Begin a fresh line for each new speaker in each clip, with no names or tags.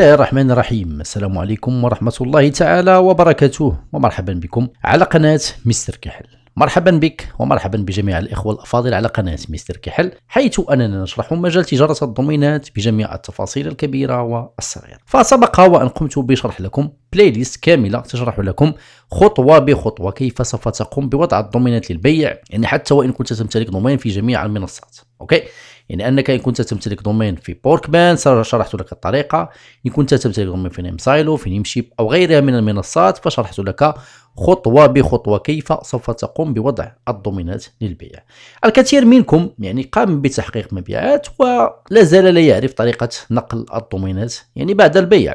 الله الرحمن الرحيم السلام عليكم ورحمة الله تعالى وبركاته ومرحبا بكم على قناة مستر كحل مرحبا بك ومرحبا بجميع الإخوة الأفاضل على قناة مستر كحل حيث أننا نشرح مجال تجارة الضمينات بجميع التفاصيل الكبيرة والصغيرة فسبق وأن قمت بشرح لكم بلاي ليست كاملة تشرح لكم خطوة بخطوة كيف سوف تقوم بوضع الضمينات للبيع يعني حتى وإن كنت تمتلك دومين في جميع المنصات أوكي يعني انك ان كنت تمتلك دومين في بورك بان شرحت لك الطريقه ان كنت تمتلك دومين في نيمسايلو في نيمشيب او غيرها من المنصات فشرحت لك خطوه بخطوه كيف سوف تقوم بوضع الدومينات للبيع الكثير منكم يعني قام بتحقيق مبيعات ولا زال لا يعرف طريقه نقل الدومينات يعني بعد البيع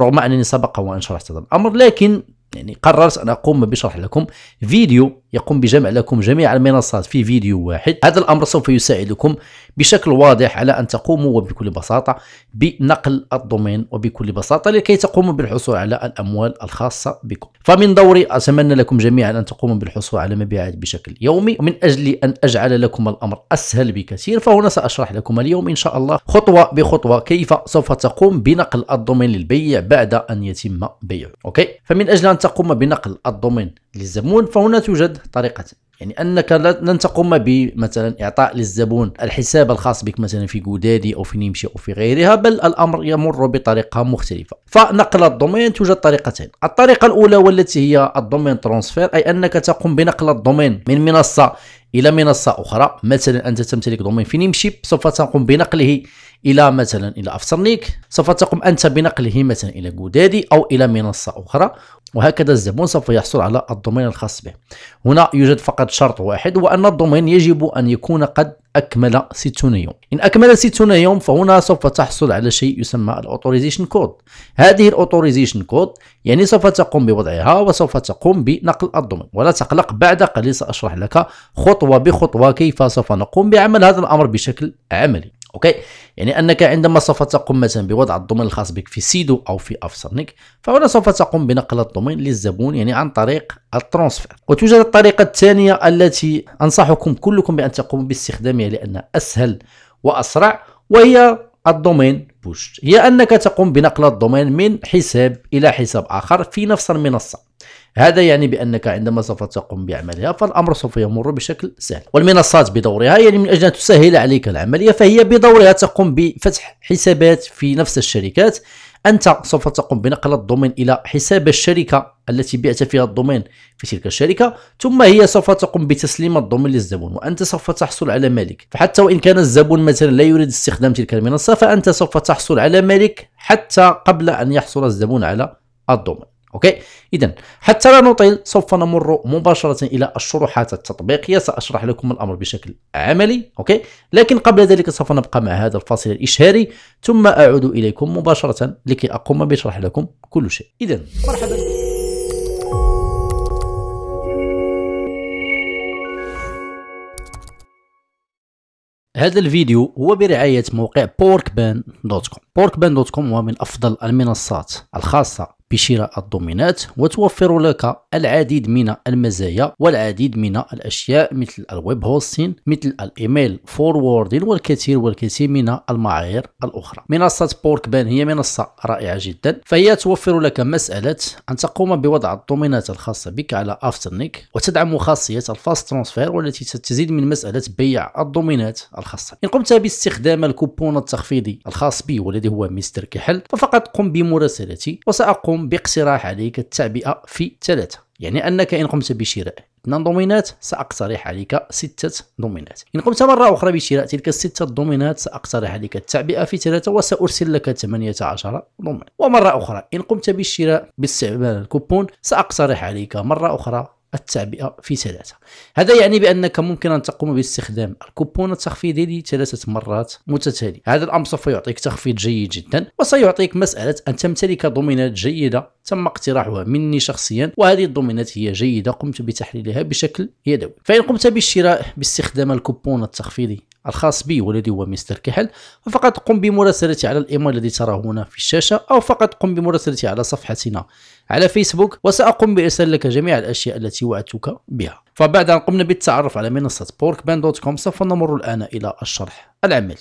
رغم انني سبق وان شرحت هذا الامر لكن يعني قررت ان اقوم بشرح لكم فيديو يقوم بجمع لكم جميع المنصات في فيديو واحد هذا الأمر سوف يساعدكم بشكل واضح على أن تقوموا وبكل بساطة بنقل الدومين وبكل بساطة لكي تقوموا بالحصول على الأموال الخاصة بكم فمن دوري أتمنى لكم جميعا أن تقوموا بالحصول على مبيعات بشكل يومي ومن أجل أن أجعل لكم الأمر أسهل بكثير فهنا سأشرح لكم اليوم إن شاء الله خطوة بخطوة كيف سوف تقوم بنقل الدومين للبيع بعد أن يتم بيعه أوكي فمن أجل أن تقوم بنقل الدومين للزبون فهنا توجد طريقة يعني انك لن تقوم بمثلا اعطاء للزبون الحساب الخاص بك مثلا في جودادي او في نيمشي او في غيرها بل الامر يمر بطريقه مختلفه فنقل الدومين توجد طريقتين الطريقه الاولى والتي هي الدومين ترانسفير اي انك تقوم بنقل الدومين من منصه الى منصه اخرى مثلا انت تمتلك دومين فينيمشيب سوف تقوم بنقله الى مثلا الى افسرنيك سوف تقوم انت بنقله مثلا الى جودادي او الى منصه اخرى وهكذا الزبون سوف يحصل على الدومين الخاص به هنا يوجد فقط شرط واحد هو ان الدومين يجب ان يكون قد أكمل 60 يوم إن أكمل 60 يوم فهنا سوف تحصل على شيء يسمى الأوتوريزيشن كود هذه الأوتوريزيشن كود يعني سوف تقوم بوضعها وسوف تقوم بنقل الضمان ولا تقلق بعد قليل سأشرح لك خطوة بخطوة كيف سوف نقوم بعمل هذا الأمر بشكل عملي اوكي يعني انك عندما سوف تقوم مثلا بوضع الدومين الخاص بك في سيدو او في افسرنيك فهنا سوف تقوم بنقل الدومين للزبون يعني عن طريق الترانسفير وتوجد الطريقه الثانيه التي انصحكم كلكم بان تقوموا باستخدامها لانها اسهل واسرع وهي الدومين بوشت هي أنك تقوم بنقل الدومين من حساب إلى حساب آخر في نفس المنصة هذا يعني بأنك عندما سوف تقوم بعملها فالأمر سوف يمر بشكل سهل والمنصات بدورها يعني من أجل أن تسهل عليك العملية فهي بدورها تقوم بفتح حسابات في نفس الشركات انت سوف تقوم بنقل الدومين الى حساب الشركه التي بعت فيها الدومين في تلك الشركه ثم هي سوف تقوم بتسليم الدومين للزبون وانت سوف تحصل على مالك فحتى وان كان الزبون مثلا لا يريد استخدام تلك المنصه فانت سوف تحصل على مالك حتى قبل ان يحصل الزبون على الدومين اوكي اذا حتى لا نطيل سوف نمر مباشره الى الشروحات التطبيقيه ساشرح لكم الامر بشكل عملي اوكي لكن قبل ذلك سوف نبقى مع هذا الفاصل الاشهاري ثم اعود اليكم مباشره لكي اقوم بشرح لكم كل شيء اذا مرحبا هذا الفيديو هو برعاية موقع porkban.com porkban.com هو من أفضل المنصات الخاصة بشراء الضمينات وتوفر لك العديد من المزايا والعديد من الأشياء مثل الويب هوستين مثل الإيميل فوروردين والكثير والكثير من المعايير الأخرى منصة بوركبان هي منصة رائعة جدا فهي توفر لك مسألة أن تقوم بوضع الضمينات الخاصة بك على أفترنيك وتدعم خاصية الفاست ترانسفير والتي تزيد من مسألة بيع الضمينات الخاصة إن قمت باستخدام الكوبون التخفيضي الخاص بي والذي هو مستر كحل ففقط قم بمراسلتي وسأقوم تقوم باقتراح عليك التعبئة في ثلاثة يعني أنك إن قمت بشراء 2 دومينات سأقترح عليك ستة دومينات إن قمت مرة أخرى بشراء تلك الستة دومينات سأقترح عليك التعبئة في ثلاثة وسأرسل لك 18 دومين ومرة أخرى إن قمت بالشراء باستعمال الكوبون سأقترح عليك مرة أخرى التعبئه في ثلاثه هذا يعني بانك ممكن ان تقوم باستخدام الكوبون التخفيضي لثلاثه مرات متتاليه هذا الامر سوف يعطيك تخفيض جيد جدا وسيعطيك مساله ان تمتلك ضمينات جيده تم اقتراحها مني شخصيا وهذه الضمينات هي جيده قمت بتحليلها بشكل يدوي فان قمت بالشراء باستخدام الكوبون التخفيضي الخاص بي والذي هو مستر كحل فقط قم بمراسلتي على الايميل الذي تراه هنا في الشاشه او فقط قم بمراسلتي على صفحتنا على فيسبوك وسأقوم بإرسال لك جميع الأشياء التي وعدتك بها فبعد أن قمنا بالتعرف على منصة بوركبان دوت كوم سوف نمر الآن إلى الشرح العملي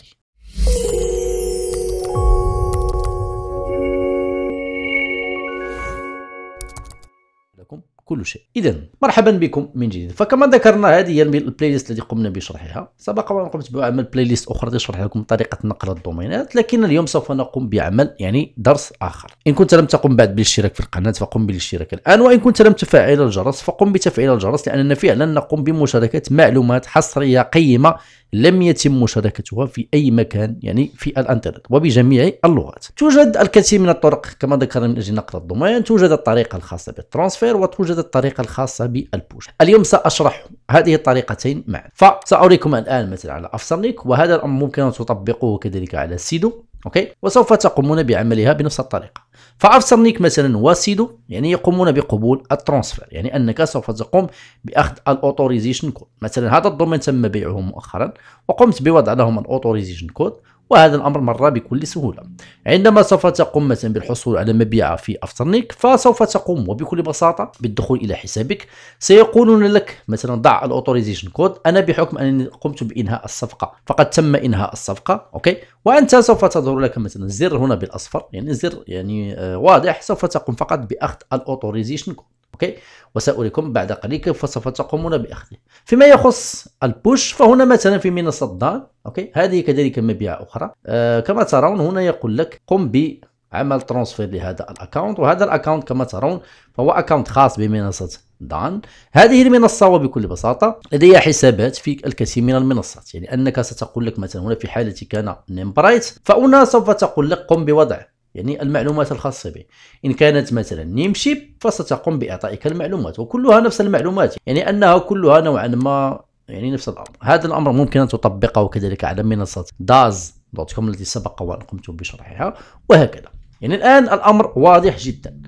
كل شيء اذا مرحبا بكم من جديد فكما ذكرنا هذه هي البلاي ليست التي قمنا بشرحها سبق وان قمت بعمل بلاي ليست اخرى تشرح لكم طريقه نقل الدومينات لكن اليوم سوف نقوم بعمل يعني درس اخر ان كنت لم تقم بعد بالاشتراك في القناه فقم بالاشتراك الان وان كنت لم تفعل الجرس فقم بتفعيل الجرس لاننا فعلا نقوم بمشاركه معلومات حصريه قيمه لم يتم مشاركتها في أي مكان يعني في الانترنت وبجميع اللغات توجد الكثير من الطرق كما ذكرنا من أجل نقل الضمان توجد الطريقة الخاصة بالترانسفير وتوجد الطريقة الخاصة بالبوش اليوم سأشرح هذه الطريقتين معا فسأريكم الآن مثلا على افسرنيك وهذا الأمر ممكن أن تطبقوه كذلك على سيدو اوكي وسوف تقومون بعملها بنفس الطريقه فأفسرنيك مثلا واسيدو يعني يقومون بقبول الترانسفير يعني أنك سوف تقوم بأخذ الأوتوريزيشن كود مثلا هذا الدومين تم بيعه مؤخرا وقمت بوضع لهم الأوتوريزيشن كود وهذا الأمر مر بكل سهولة عندما سوف تقوم مثلا بالحصول على مبيعة في أفترنيك فسوف تقوم وبكل بساطة بالدخول إلى حسابك سيقولون لك مثلا ضع الأوتوريزيشن كود أنا بحكم أنني قمت بإنهاء الصفقة فقد تم إنهاء الصفقة أوكي وأنت سوف تظهر لك مثلا زر هنا بالأصفر يعني زر يعني آه، واضح سوف تقوم فقط بأخذ الأوتوريزيشن كود اوكي وساريكم بعد قليل كيف سوف تقومون باخذه فيما يخص البوش فهنا مثلا في منصه دان اوكي هذه كذلك مبيعه اخرى آه كما ترون هنا يقول لك قم بعمل ترانسفير لهذا الاكونت وهذا الاكونت كما ترون فهو اكونت خاص بمنصه دان هذه المنصة وبكل بساطة لديها حسابات في الكثير من المنصات يعني أنك ستقول لك مثلا هنا في حالتي كان نيمبرايت فهنا سوف تقول لك قم بوضع يعني المعلومات الخاصة به إن كانت مثلا نمشي فستقوم بإعطائك المعلومات وكلها نفس المعلومات يعني أنها كلها نوعا ما يعني نفس الأمر هذا الأمر ممكن أن تطبقه كذلك على منصة داز دوت كوم التي سبق وأن قمت بشرحها وهكذا يعني الآن الأمر واضح جدا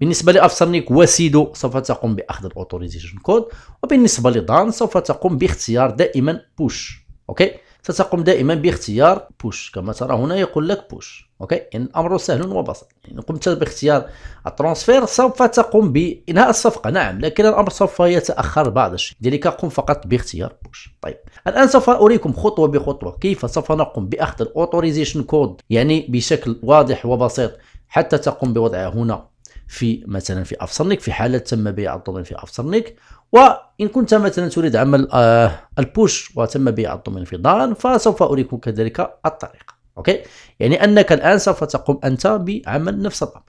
بالنسبة لأفسرنيك وسيدو سوف تقوم بأخذ الأوتوريزيشن كود وبالنسبة لدان سوف تقوم باختيار دائما بوش أوكي ستقوم دائما باختيار بوش كما ترى هنا يقول لك بوش اوكي يعني الامر سهل وبسيط ان يعني قمت باختيار الترانسفير سوف تقوم بانهاء الصفقه نعم لكن الامر سوف يتاخر بعض الشيء لذلك يعني قم فقط باختيار بوش طيب الان سوف اريكم خطوه بخطوه كيف سوف نقوم باخذ الاوتوريزيشن كود يعني بشكل واضح وبسيط حتى تقوم بوضعه هنا في مثلا في افسرنيك في حاله تم بيع الضمان في افسرنيك وإن كنت مثلا تريد عمل آه، البوش وتم بيع الدومين في ضان فسوف أريكم كذلك الطريقة أوكي يعني أنك الآن سوف تقوم أنت بعمل نفس الأمر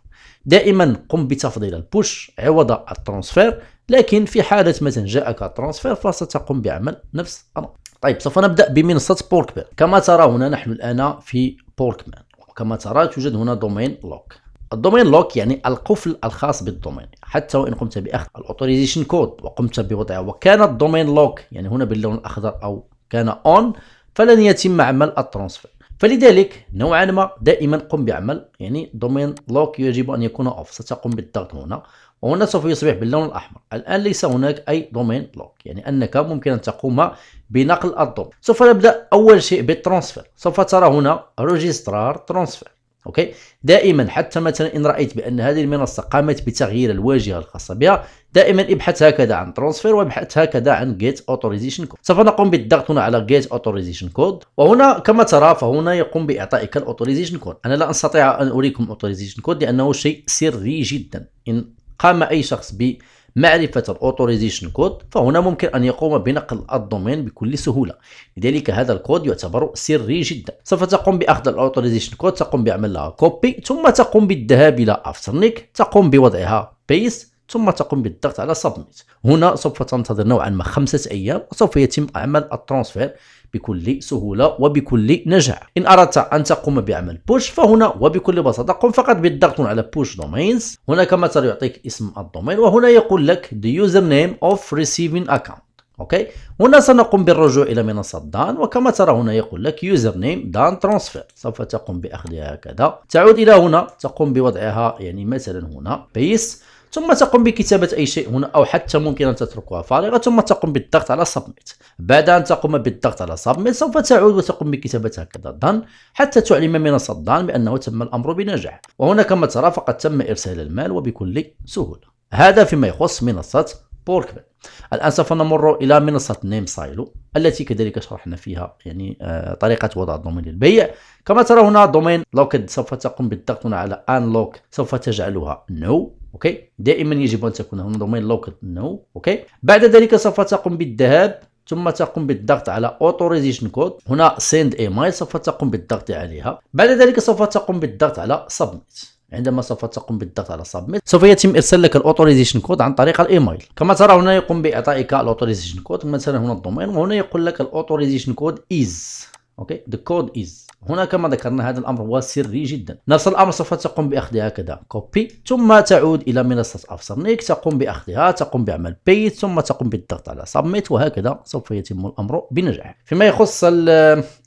دائما قم بتفضيل البوش عوض الترانسفير لكن في حالة مثلا جاءك الترانسفير فستقوم بعمل نفس الأمر طيب سوف نبدأ بمنصة بوركمان كما ترى هنا نحن الآن في بوركمان وكما ترى توجد هنا دومين لوك الدومين لوك يعني القفل الخاص بالدومين حتى وان قمت باخذ الاوتوريزيشن كود وقمت بوضعه وكان الدومين لوك يعني هنا باللون الاخضر او كان اون فلن يتم عمل الترانسفير فلذلك نوعا ما دائما قم بعمل يعني دومين لوك يجب ان يكون اوف ستقوم بالضغط هنا وهنا سوف يصبح باللون الاحمر الان ليس هناك اي دومين لوك يعني انك ممكن ان تقوم بنقل الدومين سوف نبدا اول شيء بالترانسفير سوف ترى هنا ريجسترار ترانسفير اوكي دائما حتى مثلا ان رايت بان هذه المنصه قامت بتغيير الواجهه الخاصه بها دائما ابحث هكذا عن ترانسفير وابحث هكذا عن جيت اوثورايزيشن كود سوف نقوم بالضغط هنا على جيت اوثورايزيشن كود وهنا كما ترى فهنا يقوم باعطائك الاوثورايزيشن كود انا لا استطيع ان اريكم اوثورايزيشن كود لانه شيء سري جدا ان قام اي شخص ب معرفة الأوتوريزيشن كود فهنا ممكن أن يقوم بنقل الدومين بكل سهولة لذلك هذا الكود يعتبر سري جدا سوف تقوم بأخذ الأوتوريزيشن كود تقوم بعمل لها كوبي ثم تقوم بالذهاب إلى أفترنيك تقوم بوضعها بيست ثم تقوم بالضغط على سبميت هنا سوف تنتظر نوعا ما خمسة أيام وسوف يتم عمل الترانسفير بكل سهولة وبكل نجاح إن أردت أن تقوم بعمل بوش فهنا وبكل بساطة قم فقط بالضغط على بوش دومينز هناك ترى يعطيك اسم الدومين وهنا يقول لك the username of receiving account اوكي هنا سنقوم بالرجوع الى منصه دان وكما ترى هنا يقول لك يوزر نيم دان ترانسفير سوف تقوم باخذها هكذا تعود الى هنا تقوم بوضعها يعني مثلا هنا بيس ثم تقوم بكتابة أي شيء هنا أو حتى ممكن أن تتركها فارغة ثم تقوم بالضغط على سبميت بعد أن تقوم بالضغط على سبميت سوف تعود وتقوم بكتابة هكذا دان حتى تعلم منصة دان بأنه تم الأمر بنجاح وهنا كما ترى فقد تم إرسال المال وبكل سهولة هذا فيما يخص منصة بوركمان الآن سوف نمر إلى منصة نيم سايلو التي كذلك شرحنا فيها يعني آه، طريقة وضع الدومين للبيع كما ترى هنا دومين لوكد سوف تقوم بالضغط هنا على انلوك سوف تجعلها نو no. اوكي دائما يجب أن تكون هنا دومين لوكد نو no. اوكي بعد ذلك سوف تقوم بالذهاب ثم تقوم بالضغط على اوتوريزيشن كود هنا سند ايميل سوف تقوم بالضغط عليها بعد ذلك سوف تقوم بالضغط على سبميت عندما سوف تقوم بالضغط على سبميت سوف يتم ارسال لك الاوتوريزيشن كود عن طريق الايميل كما ترى هنا يقوم باعطائك الاوتوريزيشن كود مثلا هنا الدومين وهنا يقول لك الاوتوريزيشن كود از اوكي ذا كود از هنا كما ذكرنا هذا الامر هو سري جدا نفس الامر سوف تقوم باخذ هكذا كوبي ثم تعود الى منصه افسرنيك تقوم باخذها تقوم بعمل بي ثم تقوم بالضغط على سبميت وهكذا سوف يتم الامر بنجاح فيما يخص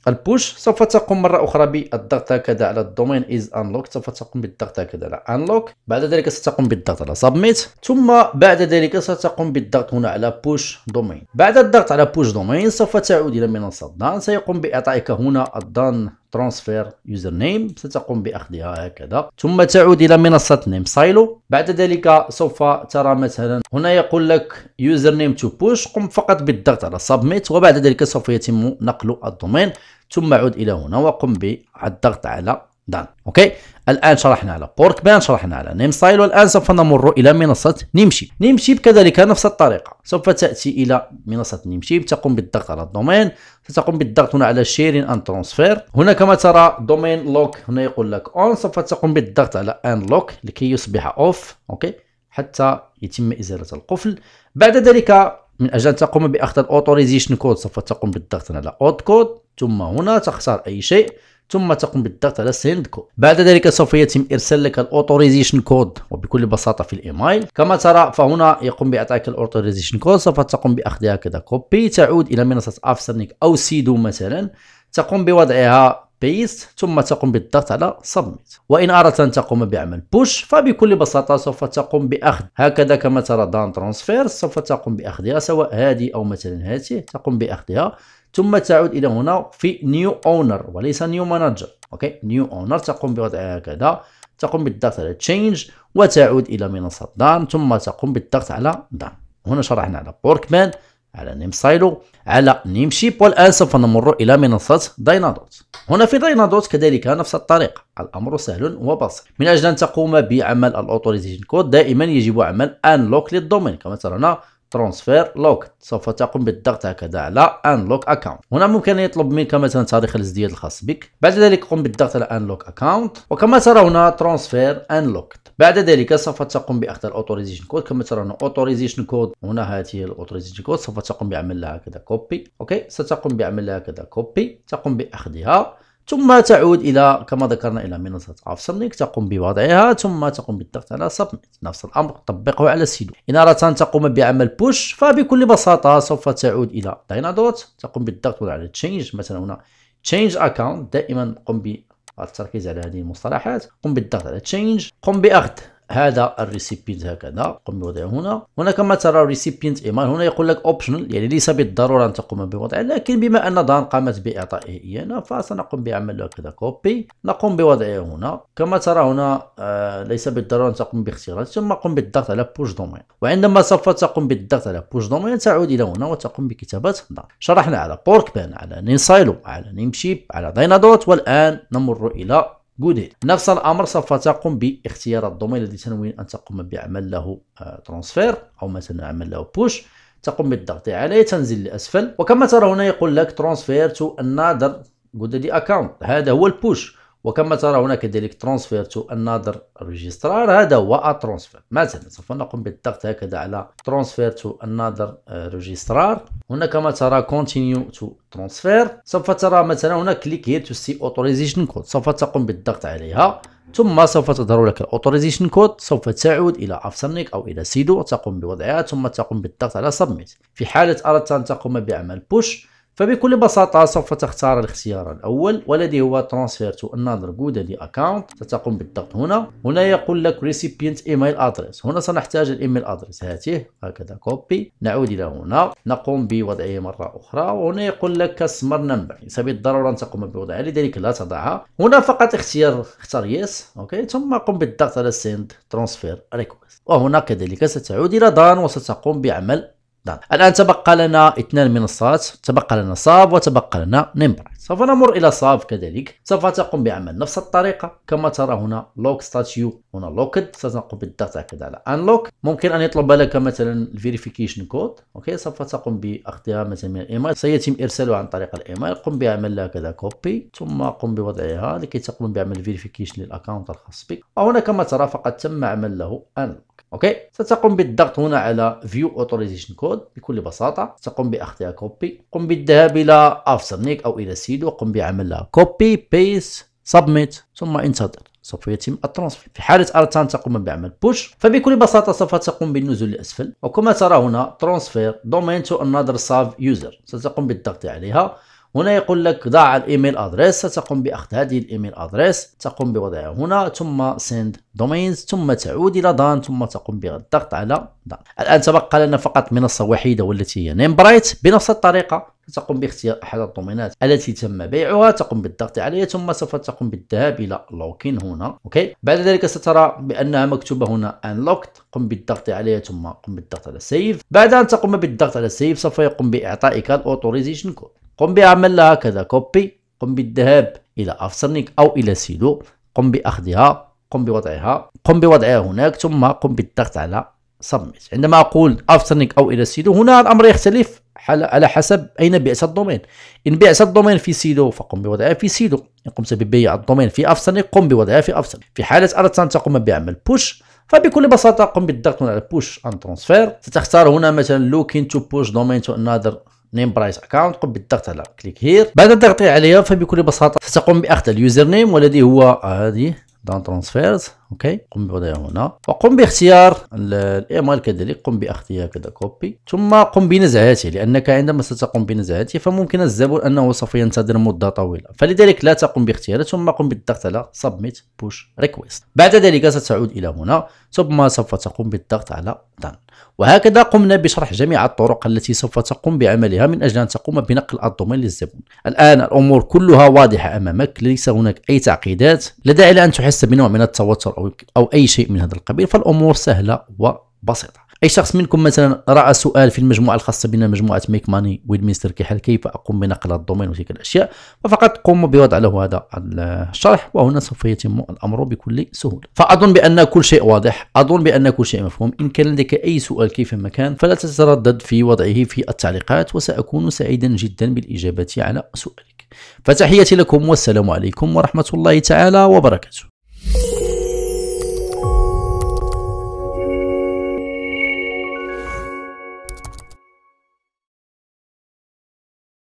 البوش سوف تقوم مره اخرى بالضغط هكذا على الدومين از انلوك سوف تقوم بالضغط هكذا على انلوك بعد ذلك ستقوم بالضغط على سبميت ثم بعد ذلك ستقوم بالضغط هنا على بوش دومين بعد الضغط على بوش دومين سوف تعود الى منصه دان سيقوم باعطائك هنا الدان ترانسفير يوزر نيم ستقوم باخذها هكذا ثم تعود الى منصه نيم سايلو بعد ذلك سوف ترى مثلا هنا يقول لك يوزر نيم تو بوش قم فقط بالضغط على سبميت وبعد ذلك سوف يتم نقل الدومين ثم عد الى هنا وقم بالضغط على دان اوكي الان شرحنا على بورك بان شرحنا على نيم ستايل والان سوف نمر الى منصه نيمشي نيمشي كذلك نفس الطريقه سوف تاتي الى منصه نيمشي تقوم بالضغط على الدومين ستقوم بالضغط هنا على شيرين ان ترانسفير هنا كما ترى دومين لوك هنا يقول لك اون سوف تقوم بالضغط على ان لوك لكي يصبح اوف اوكي حتى يتم ازاله القفل بعد ذلك من اجل ان تقوم باخذ الاوتوريزيشن كود سوف تقوم بالضغط على اوت كود ثم هنا تختار اي شيء ثم تقوم بالضغط على سيند كود بعد ذلك سوف يتم ارسال لك الاوتوريزيشن كود وبكل بساطه في الايميل كما ترى فهنا يقوم باعطائك الاوتوريزيشن كود سوف تقوم باخذها كذا كوبي تعود الى منصه افسرنيك او سيدو مثلا تقوم بوضعها بيست ثم تقوم بالضغط على سبميت وان اردت ان تقوم بعمل بوش فبكل بساطه سوف تقوم باخذ هكذا كما ترى دان ترانسفير سوف تقوم باخذها سواء هذه او مثلا هذه تقوم باخذها ثم تعود الى هنا في نيو اونر وليس نيو مانجر اوكي نيو اونر تقوم بوضع هكذا تقوم بالضغط على تشينج وتعود الى منصه دان ثم تقوم بالضغط على دان هنا شرحنا على بوركمان على نيم سايلو على نيم شيب والان سوف نمر الى منصه داينادوت هنا في داينادوت كذلك نفس الطريقه الامر سهل وبسيط من اجل ان تقوم بعمل الاوتوريزيشن كود دائما يجب عمل انلوك للدومين كما ترون ترانسفير لوك سوف تقوم بالضغط هكذا على ان لوك اكاونت هنا ممكن يطلب منك مثلا تاريخ الازدياد الخاص بك بعد ذلك قم بالضغط على ان لوك اكاونت وكما ترى هنا ترانسفير ان لوك بعد ذلك سوف تقوم باخذ الاوتوريزيشن كود كما ترى هنا اوتوريزيشن كود هنا هذه الاوتوريزيشن كود سوف تقوم بعمل لها هكذا كوبي اوكي ستقوم بعمل لها هكذا كوبي تقوم باخذها ثم تعود إلى كما ذكرنا إلى منصة AppSubmit تقوم بوضعها ثم تقوم بالضغط على Submit نفس الأمر طبقه على سيدو إن أردت أن تقوم بعمل بوش فبكل بساطة سوف تعود إلى داينادوت تقوم بالضغط على تشينج مثلا هنا تشينج اكونت دائما قم بالتركيز على هذه المصطلحات قم بالضغط على تشينج قم بأخذ هذا الريسيبينت هكذا قم بوضعه هنا هنا كما ترى ريسيبينت ايميل هنا يقول لك اوبشنال يعني ليس بالضروره ان تقوم بوضعه لكن بما ان دان قامت باعطائه ايانا فسنقوم بعمله هكذا كوبي نقوم بوضعه هنا كما ترى هنا آه ليس بالضروره ان تقوم باختياره ثم قم بالضغط على بوش دومين وعندما سوف تقوم بالضغط على بوش دومين تعود الى هنا وتقوم بكتابه دان شرحنا على بورك بان على نينسايلو على نيمشيب على داينادوت والان نمر الى جوديد نفس الامر سوف تقوم باختيار الدومين الذي تنوين ان تقوم بعمل له ترانسفير آه، او مثلا عمل له بوش تقوم بالضغط عليه تنزل لاسفل وكما ترى هنا يقول لك ترانسفير تو انذر جوديد اكونت هذا هو البوش وكما ترى هنا كذلك ترانسفير تو انذر ريجسترار هذا هو ترانسفير مثلا سوف نقوم بالضغط هكذا على ترانسفير تو انذر ريجسترار هنا كما ترى كونتينيو تو ترانسفير سوف ترى مثلا هنا كليك هير تو سي اوتوريزيشن كود سوف تقوم بالضغط عليها ثم سوف تظهر لك الاوتوريزيشن كود سوف تعود الى افسرنيك او الى سيدو وتقوم بوضعها ثم تقوم بالضغط على سبميت في حاله اردت ان تقوم بعمل بوش فبكل بساطة سوف تختار الاختيار الأول والذي هو ترانسفير تو another Godaddy account ستقوم بالضغط هنا هنا يقول لك recipient email address هنا سنحتاج الايميل ادرس هاته هكذا كوبي نعود إلى هنا نقوم بوضعه مرة أخرى وهنا يقول لك كاستمر نمبر ليس بالضرورة أن تقوم بوضعها لذلك لا تضعها هنا فقط اختيار اختار يس أوكي ثم قم بالضغط على send transfer request وهنا كذلك ستعود إلى دان وستقوم بعمل نعم. الآن تبقى لنا اثنان منصات تبقى لنا صاب وتبقى لنا نمبر سوف نمر إلى صاف كذلك سوف تقوم بعمل نفس الطريقة كما ترى هنا لوك ستاتيو هنا لوكد ستقوم بالضغط هكذا على انلوك ممكن أن يطلب لك مثلا الفيريفيكيشن كود أوكي سوف تقوم بأخذها مثلا من الإيميل سيتم إرسالها عن طريق الإيميل قم بعمل لها كذا كوبي ثم قم بوضعها لكي تقوم بعمل فيريفيكيشن للأكونت الخاص بك وهنا كما ترى فقد تم عمل له انلوك اوكي ستقوم بالضغط هنا على فيو اوثورايزيشن كود بكل بساطه ستقوم باخذها كوبي قم بالذهاب الى افتر نيك او الى سي تسجيله وقم بعملها كوبي بيست سبميت ثم انتظر سوف يتم الترانسفير في حالة أردت أن تقوم بعمل بوش فبكل بساطة سوف تقوم بالنزول لأسفل وكما ترى هنا ترانسفير دومين تو أنذر ساف يوزر ستقوم بالضغط عليها هنا يقول لك ضع الايميل ادريس ستقوم باخذ هذه الايميل ادريس تقوم بوضعها هنا ثم سند دومينز ثم تعود الى دان ثم تقوم بالضغط على دان الان تبقى لنا فقط منصه وحيده والتي هي نيم برايت بنفس الطريقه تقوم باختيار احد الدومينات التي تم بيعها تقوم بالضغط عليها ثم سوف تقوم بالذهاب الى لوكين هنا اوكي بعد ذلك سترى بانها مكتوبه هنا انلوكت قم بالضغط عليها ثم قم بالضغط على سيف بعد ان تقوم بالضغط على سيف سوف يقوم باعطائك الاوتوريزيشن كود قم بعمل لها كذا كوبي قم بالذهاب الى افسرنيك او الى سيلو قم باخذها قم بوضعها قم بوضعها هناك ثم قم بالضغط على سبميت عندما اقول افسرنيك او الى سيلو هنا الامر يختلف على حسب اين بعت الدومين ان بعت الدومين في سيلو فقم بوضعها في سيلو ان قمت ببيع الدومين في افسرنيك قم بوضعها في افسرنيك في حاله اردت ان تقوم بعمل بوش فبكل بساطه قم بالضغط على بوش ان ترانسفير ستختار هنا مثلا لوك تو بوش دومين تو انذر نيم برايس اكاونت قم بالضغط على كليك هير بعد الضغط عليها فبكل بساطه ستقوم باخذ اليوزر نيم والذي هو آه، هذه دان ترانسفيرز اوكي قم بوضعها هنا وقم باختيار الايميل كذلك قم باخذها كذا كوبي ثم قم بنزعته لانك عندما ستقوم بنزعته فممكن الزبون انه سوف ينتظر مده طويله فلذلك لا تقم باختياره ثم قم بالضغط على سبميت بوش ريكويست بعد ذلك ستعود الى هنا ثم سوف تقوم بالضغط على دان وهكذا قمنا بشرح جميع الطرق التي سوف تقوم بعملها من أجل أن تقوم بنقل الضمان للزبون الآن الأمور كلها واضحة أمامك ليس هناك أي تعقيدات لا داعي لأن تحس بنوع من التوتر أو أي شيء من هذا القبيل فالأمور سهلة وبسيطة اي شخص منكم مثلا راى سؤال في المجموعه الخاصه بنا مجموعه ميك ماني ويدمينستر كيحل كيف اقوم بنقل الدومين وتلك الاشياء فقط قوموا بوضع له هذا الشرح وهنا سوف يتم الامر بكل سهوله فاظن بان كل شيء واضح اظن بان كل شيء مفهوم ان كان لديك اي سؤال كيف ما كان فلا تتردد في وضعه في التعليقات وساكون سعيدا جدا بالاجابه على سؤالك فتحياتي لكم والسلام عليكم ورحمه الله تعالى وبركاته